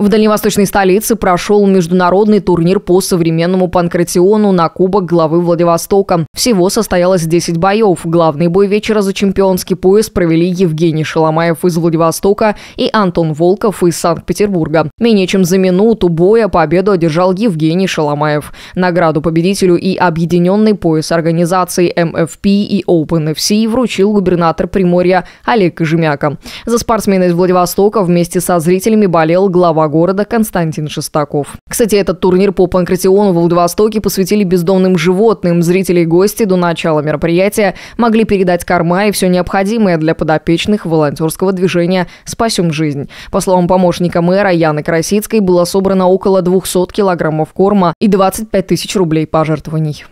В дальневосточной столице прошел международный турнир по современному панкратиону на Кубок главы Владивостока. Всего состоялось 10 боев. Главный бой вечера за чемпионский пояс провели Евгений Шаломаев из Владивостока и Антон Волков из Санкт-Петербурга. Менее чем за минуту боя победу одержал Евгений Шаломаев. Награду победителю и объединенный пояс организации МФП и OpenFC вручил губернатор Приморья Олег Кожемяка. За спортсмена из Владивостока вместе со зрителями болел глава города Константин Шестаков. Кстати, этот турнир по панкратиону в Владивостоке посвятили бездомным животным. Зрители и гости до начала мероприятия могли передать корма и все необходимое для подопечных волонтерского движения «Спасем жизнь». По словам помощника мэра Яны Красицкой, было собрано около 200 килограммов корма и 25 тысяч рублей пожертвований.